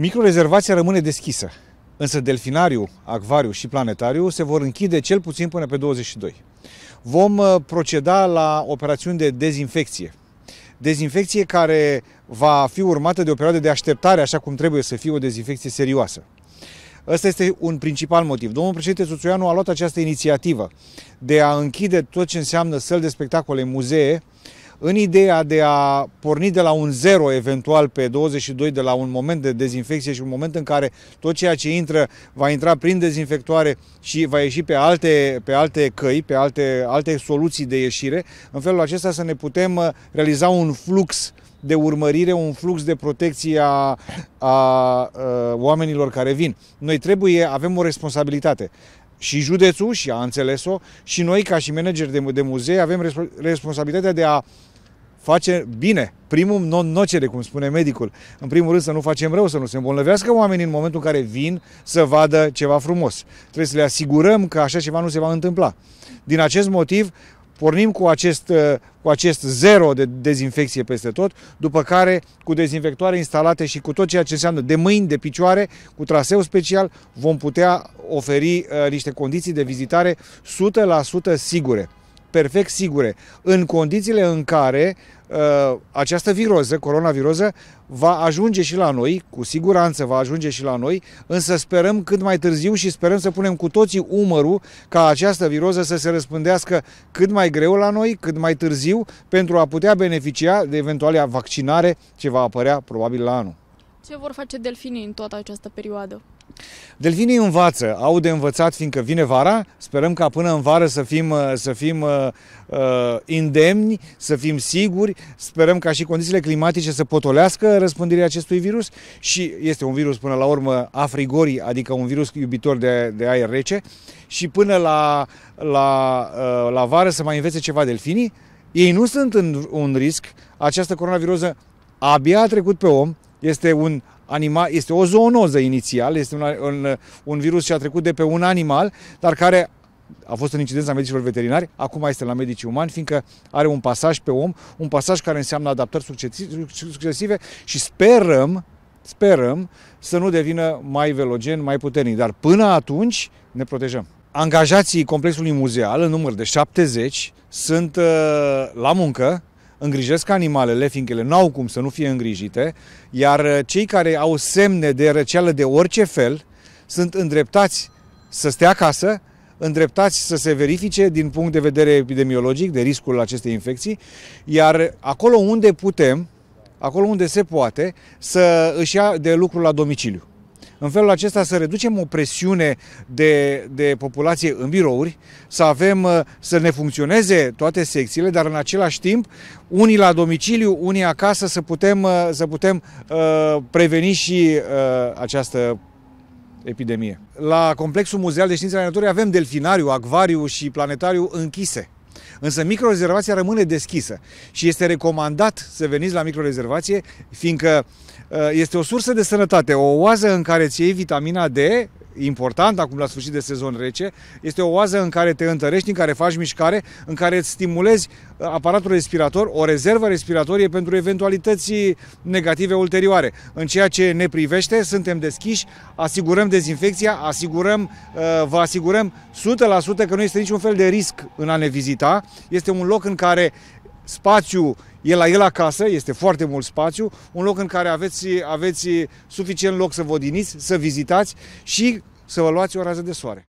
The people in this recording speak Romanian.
Microrezervația rămâne deschisă, însă delfinariu, acvariu și planetariu se vor închide cel puțin până pe 22. Vom uh, proceda la operațiuni de dezinfecție. Dezinfecție care va fi urmată de o perioadă de așteptare, așa cum trebuie să fie o dezinfecție serioasă. Ăsta este un principal motiv. Domnul președinte Suțuianu a luat această inițiativă de a închide tot ce înseamnă săl de spectacole, muzee, în ideea de a porni de la un zero eventual pe 22, de la un moment de dezinfecție și un moment în care tot ceea ce intră va intra prin dezinfectoare și va ieși pe alte, pe alte căi, pe alte, alte soluții de ieșire, în felul acesta să ne putem uh, realiza un flux de urmărire, un flux de protecție a, a, a uh, oamenilor care vin. Noi trebuie, avem o responsabilitate și județul și a înțeles-o și noi ca și manageri de, de muzee avem responsabilitatea de a face bine. Primul, non nocere, cum spune medicul. În primul rând să nu facem rău, să nu se îmbolnăvească oamenii în momentul în care vin să vadă ceva frumos. Trebuie să le asigurăm că așa ceva nu se va întâmpla. Din acest motiv, pornim cu acest, uh, cu acest zero de dezinfecție peste tot, după care cu dezinfectoare instalate și cu tot ceea ce înseamnă de mâini, de picioare, cu traseu special, vom putea oferi uh, niște condiții de vizitare 100% sigure perfect sigure, în condițiile în care Uh, această viroză, coronaviroză, va ajunge și la noi, cu siguranță va ajunge și la noi, însă sperăm cât mai târziu și sperăm să punem cu toții umărul ca această viroză să se răspândească cât mai greu la noi, cât mai târziu, pentru a putea beneficia de eventuale vaccinare ce va apărea probabil la anul. Ce vor face delfinii în toată această perioadă? Delfinii învață, au de învățat, fiindcă vine vara, sperăm ca până în vară să fim, uh, să fim uh, uh, indemni, să fim siguri, sperăm ca și condițiile climatice să potolească răspândirea acestui virus și este un virus până la urmă a frigorii, adică un virus iubitor de, de aer rece și până la, la, uh, la vară să mai învețe ceva delfinii. Ei nu sunt în un risc, această coronaviroză abia a trecut pe om, este un animal, este o zoonoză inițial, este un, un, un virus ce a trecut de pe un animal, dar care a fost în incidența medicilor veterinari, acum este la medicii umani, fiindcă are un pasaj pe om, un pasaj care înseamnă adaptări succesive și sperăm, sperăm să nu devină mai velogen, mai puternic. Dar până atunci ne protejăm. Angajații complexului muzeal, în număr de 70, sunt uh, la muncă, îngrijesc animalele, fiindcă ele n-au cum să nu fie îngrijite, iar uh, cei care au semne de răceală de orice fel sunt îndreptați să stea acasă, îndreptați să se verifice din punct de vedere epidemiologic de riscul acestei infecții, iar acolo unde putem, acolo unde se poate, să își ia de lucru la domiciliu. În felul acesta să reducem o presiune de, de populație în birouri, să avem, uh, să ne funcționeze toate secțiile, dar în același timp, unii la domiciliu, unii acasă, să putem, uh, să putem uh, preveni și uh, această epidemie. La Complexul Muzeal de Științe ale Naturii avem delfinariu, acvariu și planetariu închise. Însă microrezervația rămâne deschisă și este recomandat să veniți la microrezervație, fiindcă uh, este o sursă de sănătate, o oază în care îți iei vitamina D important acum la sfârșit de sezon rece, este o oază în care te întărești, în care faci mișcare, în care îți stimulezi uh, aparatul respirator, o rezervă respiratorie pentru eventualități negative ulterioare. În ceea ce ne privește, suntem deschiși, asigurăm dezinfecția, asigurăm, uh, vă asigurăm 100% că nu este niciun fel de risc în a ne vizita. Este un loc în care spațiu e la el acasă, este foarte mult spațiu, un loc în care aveți, aveți suficient loc să vă odiniți, să vizitați și să vă luați o rază de soare.